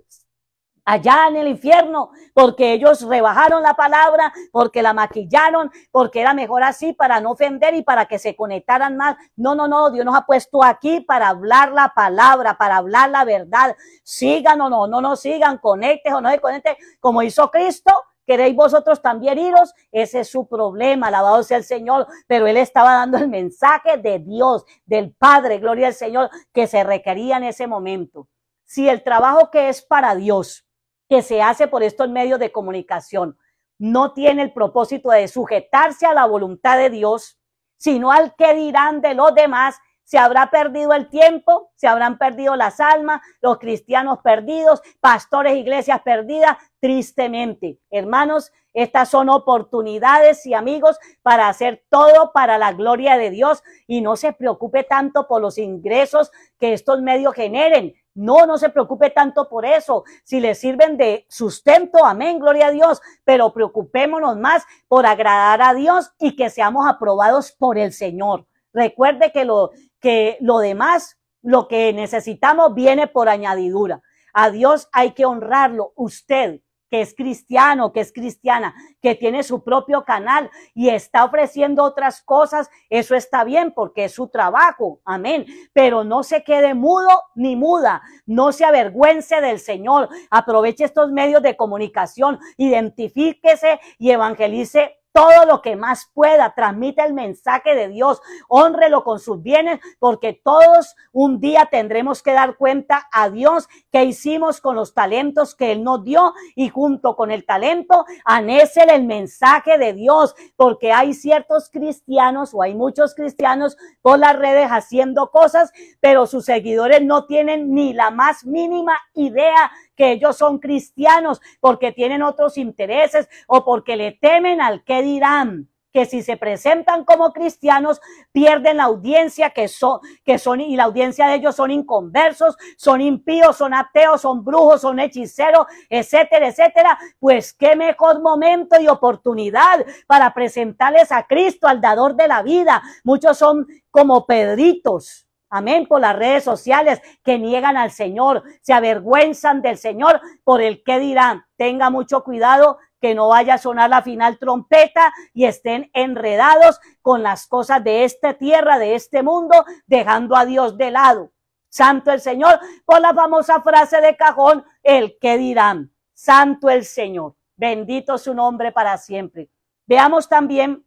allá en el infierno, porque ellos rebajaron la palabra, porque la maquillaron, porque era mejor así para no ofender y para que se conectaran más. No, no, no, Dios nos ha puesto aquí para hablar la palabra, para hablar la verdad. Sigan o no, no nos sigan, conectes o no se conecten, como hizo Cristo. ¿Queréis vosotros también iros? Ese es su problema, alabado sea el Señor. Pero él estaba dando el mensaje de Dios, del Padre, gloria al Señor, que se requería en ese momento. Si el trabajo que es para Dios, que se hace por estos medios de comunicación no tiene el propósito de sujetarse a la voluntad de Dios, sino al que dirán de los demás, se habrá perdido el tiempo, se habrán perdido las almas, los cristianos perdidos, pastores, iglesias perdidas, tristemente. Hermanos, estas son oportunidades y amigos para hacer todo para la gloria de Dios y no se preocupe tanto por los ingresos que estos medios generen. No, no se preocupe tanto por eso. Si le sirven de sustento, amén, gloria a Dios. Pero preocupémonos más por agradar a Dios y que seamos aprobados por el Señor. Recuerde que lo, que lo demás, lo que necesitamos, viene por añadidura. A Dios hay que honrarlo. Usted, que es cristiano, que es cristiana, que tiene su propio canal y está ofreciendo otras cosas, eso está bien porque es su trabajo, amén. Pero no se quede mudo ni muda, no se avergüence del Señor, aproveche estos medios de comunicación, identifíquese y evangelice todo lo que más pueda, transmita el mensaje de Dios, honrelo con sus bienes, porque todos un día tendremos que dar cuenta a Dios que hicimos con los talentos que Él nos dio y junto con el talento, anésele el mensaje de Dios, porque hay ciertos cristianos o hay muchos cristianos por las redes haciendo cosas, pero sus seguidores no tienen ni la más mínima idea que ellos son cristianos porque tienen otros intereses o porque le temen al que dirán que si se presentan como cristianos pierden la audiencia que son, que son y la audiencia de ellos son inconversos, son impíos, son ateos, son brujos, son hechiceros, etcétera, etcétera. Pues qué mejor momento y oportunidad para presentarles a Cristo, al dador de la vida. Muchos son como Pedritos, amén, por las redes sociales que niegan al Señor, se avergüenzan del Señor por el que dirán. Tenga mucho cuidado que no vaya a sonar la final trompeta y estén enredados con las cosas de esta tierra, de este mundo, dejando a Dios de lado. Santo el Señor, por la famosa frase de cajón, el que dirán, Santo el Señor, bendito su nombre para siempre. Veamos también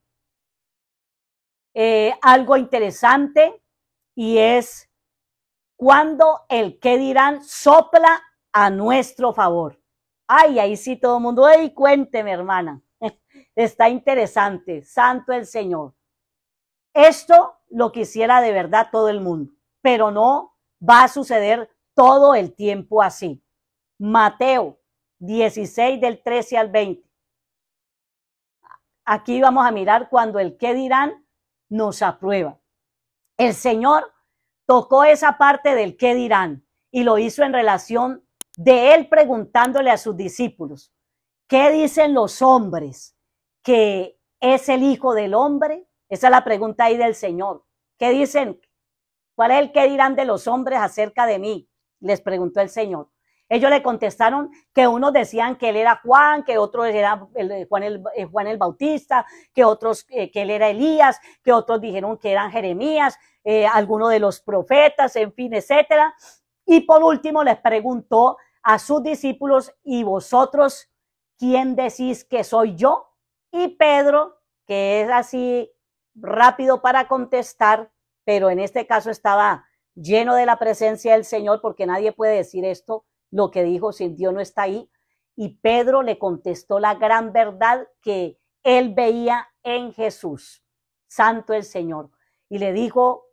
eh, algo interesante y es cuando el que dirán sopla a nuestro favor. Ay, ahí sí todo el mundo, ay, cuénteme hermana, *laughs* está interesante, santo el Señor. Esto lo quisiera de verdad todo el mundo, pero no va a suceder todo el tiempo así. Mateo 16 del 13 al 20. Aquí vamos a mirar cuando el qué dirán nos aprueba. El Señor tocó esa parte del qué dirán y lo hizo en relación de él preguntándole a sus discípulos, ¿qué dicen los hombres que es el Hijo del Hombre? Esa es la pregunta ahí del Señor. ¿Qué dicen? ¿Cuál es el qué dirán de los hombres acerca de mí? Les preguntó el Señor. Ellos le contestaron que unos decían que él era Juan, que otros era eh, Juan, el, eh, Juan, el, Bautista, que otros eh, que él era Elías, que otros dijeron que eran Jeremías, algunos de los profetas, en fin, etcétera. Y por último les preguntó a sus discípulos, ¿y vosotros quién decís que soy yo? Y Pedro, que es así rápido para contestar, pero en este caso estaba lleno de la presencia del Señor, porque nadie puede decir esto lo que dijo, si Dios no está ahí. Y Pedro le contestó la gran verdad que él veía en Jesús, santo el Señor. Y le dijo,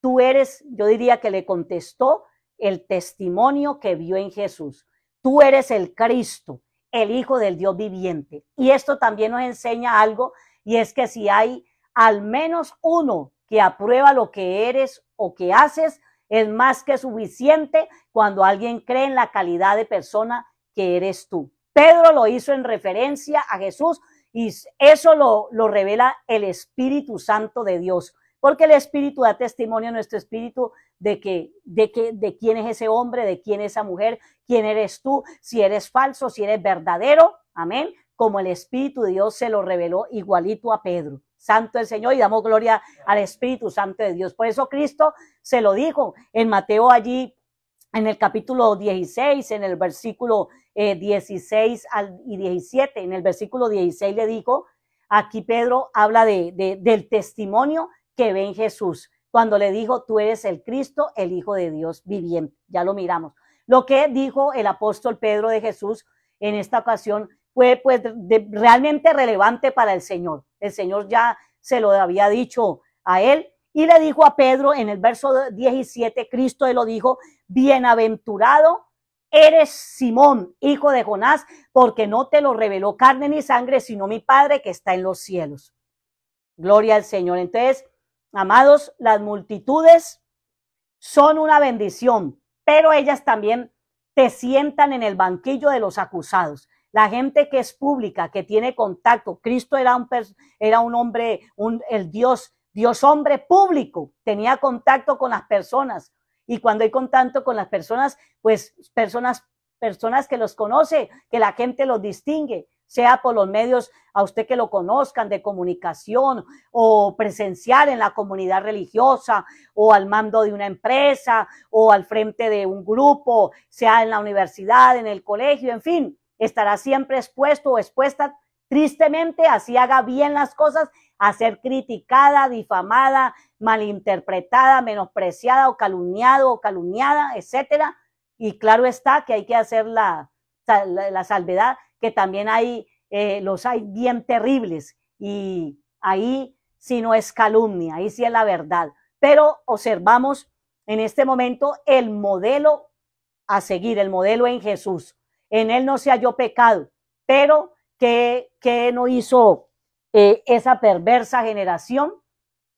tú eres, yo diría que le contestó el testimonio que vio en Jesús. Tú eres el Cristo, el Hijo del Dios viviente. Y esto también nos enseña algo, y es que si hay al menos uno que aprueba lo que eres o que haces, es más que suficiente cuando alguien cree en la calidad de persona que eres tú. Pedro lo hizo en referencia a Jesús y eso lo, revela el Espíritu Santo de Dios, porque el Espíritu da testimonio a nuestro espíritu de que, de que, de quién es ese hombre, de quién es esa mujer, quién eres tú, si eres falso, si eres verdadero, amén, como el Espíritu de Dios se lo reveló igualito a Pedro. Santo el Señor y damos gloria al Espíritu Santo de Dios. Por eso Cristo se lo dijo en Mateo allí, en el capítulo 16, en el versículo 16 eh, al, y 17. En el versículo 16 le dijo, aquí Pedro habla de, del testimonio que ve en Jesús, cuando le dijo, tú eres el Cristo, el Hijo de Dios viviente. Ya lo miramos. Lo que dijo el apóstol Pedro de Jesús en esta ocasión fue pues realmente relevante para el Señor. El Señor ya se lo había dicho a él y le dijo a Pedro en el verso 17, Cristo le lo dijo, bienaventurado eres Simón, hijo de Jonás, porque no te lo reveló carne ni sangre, sino mi Padre que está en los cielos. Gloria al Señor. Entonces, amados, las multitudes son una bendición, pero ellas también te sientan en el banquillo de los acusados. La gente que es pública, que tiene contacto. Cristo era un, era un hombre, un, el Dios, Dios hombre público. Tenía contacto con las personas. Y cuando hay contacto con las personas, pues personas, personas que los conoce, que la gente los distingue sea por los medios a usted que lo conozcan de comunicación o presencial en la comunidad religiosa o al mando de una empresa o al frente de un grupo, sea en la universidad, en el colegio, en fin, estará siempre expuesto o expuesta tristemente, así haga bien las cosas, a ser criticada, difamada, malinterpretada, menospreciada o calumniado o calumniada, etcétera. Y claro está que hay que hacer la, la, salvedad, que también hay, eh, los hay bien terribles. Y ahí si no es calumnia, ahí sí es la verdad. Pero observamos en este momento el modelo a seguir, el modelo en Jesús en él no se halló pecado, pero ¿qué, no hizo eh, esa perversa generación?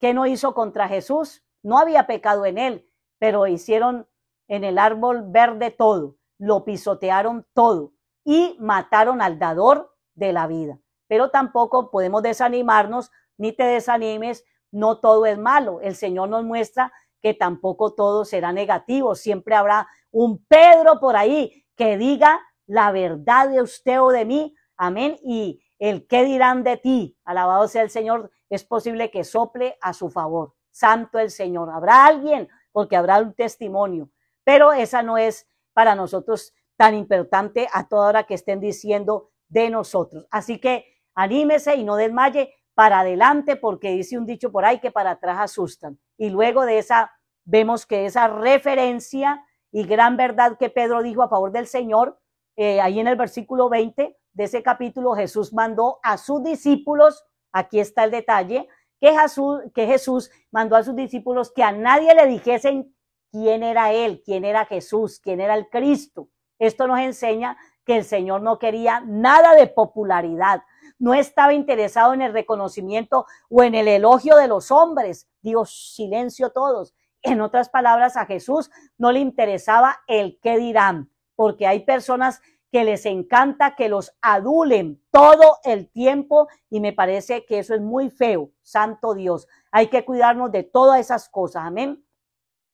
¿Qué no hizo contra Jesús? No había pecado en él, pero hicieron en el árbol verde todo, lo pisotearon todo y mataron al dador de la vida. Pero tampoco podemos desanimarnos, ni te desanimes, no todo es malo. El Señor nos muestra que tampoco todo será negativo, siempre habrá un Pedro por ahí que diga la verdad de usted o de mí. Amén. Y el que dirán de ti, alabado sea el Señor, es posible que sople a su favor. Santo el Señor. Habrá alguien, porque habrá un testimonio. Pero esa no es para nosotros tan importante a toda hora que estén diciendo de nosotros. Así que anímese y no desmaye para adelante, porque dice un dicho por ahí que para atrás asustan. Y luego de esa, vemos que esa referencia y gran verdad que Pedro dijo a favor del Señor, eh, ahí en el versículo 20 de ese capítulo, Jesús mandó a sus discípulos, aquí está el detalle, que Jesús, que Jesús mandó a sus discípulos que a nadie le dijesen quién era Él, quién era Jesús, quién era el Cristo. Esto nos enseña que el Señor no quería nada de popularidad, no estaba interesado en el reconocimiento o en el elogio de los hombres. Dios, silencio todos. En otras palabras, a Jesús no le interesaba el qué dirán porque hay personas que les encanta que los adulen todo el tiempo y me parece que eso es muy feo, santo Dios. Hay que cuidarnos de todas esas cosas, amén.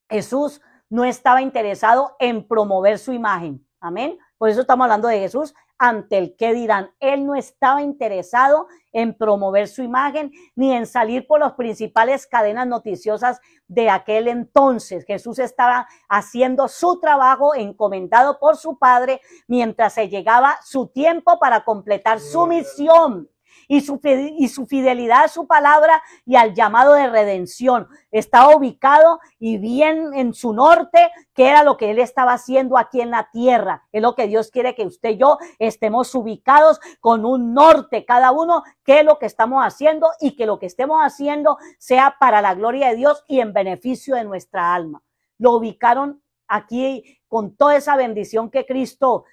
Jesús no estaba interesado en promover su imagen, amén. Por eso estamos hablando de Jesús ante el que dirán. Él no estaba interesado en promover su imagen ni en salir por las principales cadenas noticiosas de aquel entonces. Jesús estaba haciendo su trabajo encomendado por su Padre mientras se llegaba su tiempo para completar su misión y su, fidelidad a su palabra y al llamado de redención. está ubicado y bien en su norte, que era lo que él estaba haciendo aquí en la tierra. Es lo que Dios quiere que usted y yo estemos ubicados con un norte, cada uno, que es lo que estamos haciendo y que lo que estemos haciendo sea para la gloria de Dios y en beneficio de nuestra alma. Lo ubicaron aquí con toda esa bendición que Cristo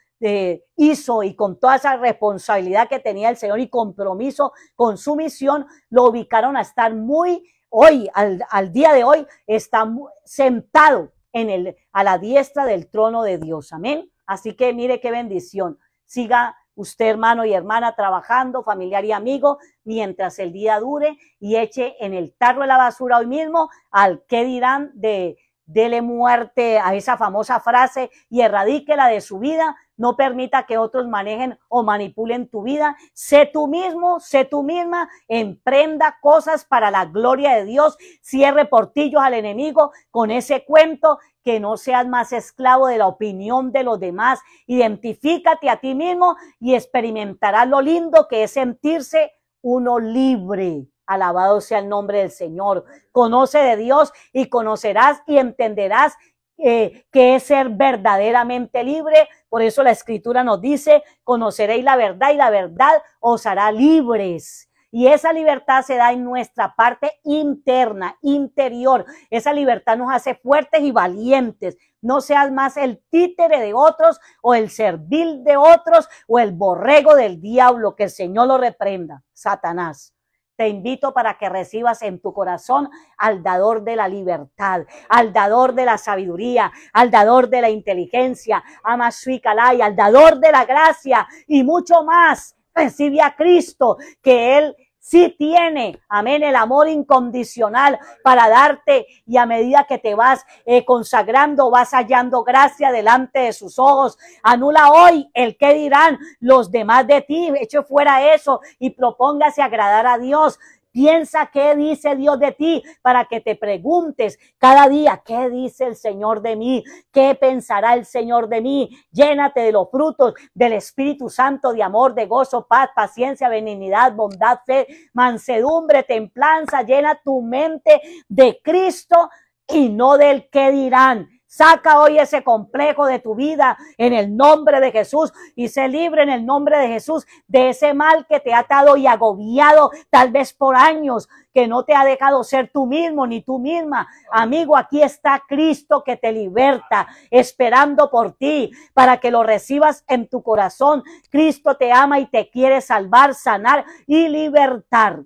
hizo y con toda esa responsabilidad que tenía el Señor y compromiso con su misión, lo ubicaron a estar muy, hoy, al, al día de hoy, está sentado en el, a la diestra del trono de Dios. Amén. Así que mire qué bendición. Siga usted, hermano y hermana, trabajando, familiar y amigo, mientras el día dure y eche en el tarro de la basura hoy mismo al que dirán de dele muerte a esa famosa frase y erradíquela de su vida, no permita que otros manejen o manipulen tu vida, sé tú mismo, sé tú misma, emprenda cosas para la gloria de Dios, cierre portillos al enemigo con ese cuento, que no seas más esclavo de la opinión de los demás, identifícate a ti mismo y experimentarás lo lindo que es sentirse uno libre. Alabado sea el nombre del Señor. Conoce de Dios y conocerás y entenderás eh, que es ser verdaderamente libre. Por eso la escritura nos dice, conoceréis la verdad y la verdad os hará libres. Y esa libertad se da en nuestra parte interna, interior. Esa libertad nos hace fuertes y valientes. No seas más el títere de otros o el servil de otros o el borrego del diablo, que el Señor lo reprenda, Satanás te invito para que recibas en tu corazón al dador de la libertad, al dador de la sabiduría, al dador de la inteligencia, a al dador de la gracia y mucho más. Recibe a Cristo, que Él Sí tiene, amén, el amor incondicional para darte y a medida que te vas eh, consagrando, vas hallando gracia delante de sus ojos. Anula hoy el que dirán los demás de ti, eche fuera eso y propóngase agradar a Dios. Piensa qué dice Dios de ti para que te preguntes cada día, ¿qué dice el Señor de mí? ¿Qué pensará el Señor de mí? Llénate de los frutos del Espíritu Santo, de amor, de gozo, paz, paciencia, benignidad, bondad, fe, mansedumbre, templanza. Llena tu mente de Cristo y no del qué dirán. Saca hoy ese complejo de tu vida en el nombre de Jesús y sé libre en el nombre de Jesús de ese mal que te ha atado y agobiado tal vez por años, que no te ha dejado ser tú mismo ni tú misma. Amigo, aquí está Cristo que te liberta, esperando por ti para que lo recibas en tu corazón. Cristo te ama y te quiere salvar, sanar y libertar.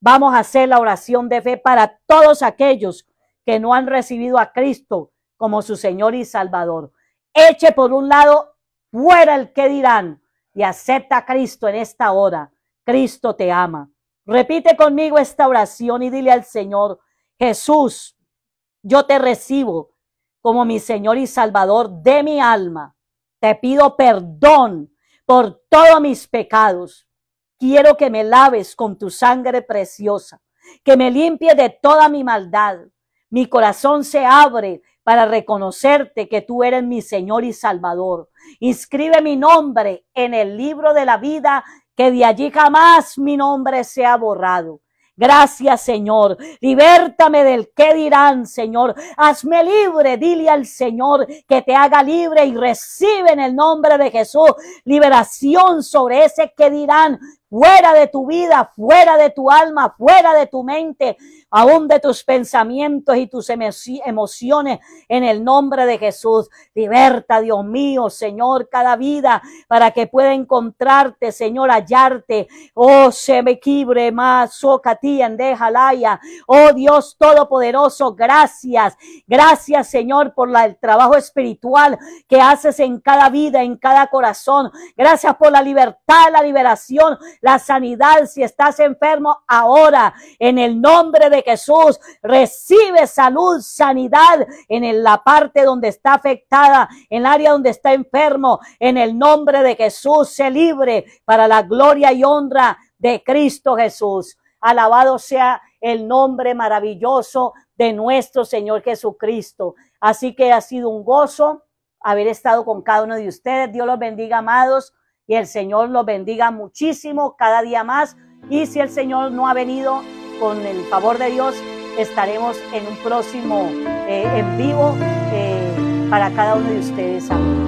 Vamos a hacer la oración de fe para todos aquellos que no han recibido a Cristo como su Señor y Salvador. Eche por un lado fuera el que dirán y acepta a Cristo en esta hora. Cristo te ama. Repite conmigo esta oración y dile al Señor, Jesús, yo te recibo como mi Señor y Salvador de mi alma. Te pido perdón por todos mis pecados. Quiero que me laves con tu sangre preciosa, que me limpie de toda mi maldad. Mi corazón se abre para reconocerte que tú eres mi Señor y Salvador. Inscribe mi nombre en el libro de la vida, que de allí jamás mi nombre sea borrado. Gracias, Señor. Libértame del qué dirán, Señor. Hazme libre. Dile al Señor que te haga libre y recibe en el nombre de Jesús liberación sobre ese que dirán, fuera de tu vida, fuera de tu alma, fuera de tu mente, aún de tus pensamientos y tus emociones, en el nombre de Jesús. Liberta, Dios mío, Señor, cada vida para que pueda encontrarte, Señor, hallarte. Oh, se me quibre más, oh, oh, Dios Todopoderoso, gracias. Gracias, Señor, por el trabajo espiritual que haces en cada vida, en cada corazón. Gracias por la libertad, la liberación la sanidad. Si estás enfermo, ahora, en el nombre de Jesús, recibe salud, sanidad en la parte donde está afectada, en el área donde está enfermo. En el nombre de Jesús, se libre para la gloria y honra de Cristo Jesús. Alabado sea el nombre maravilloso de nuestro Señor Jesucristo. Así que ha sido un gozo haber estado con cada uno de ustedes. Dios los bendiga, amados. Y el Señor los bendiga muchísimo cada día más. Y si el Señor no ha venido, con el favor de Dios, estaremos en un próximo eh, en vivo eh, para cada uno de ustedes. Amén.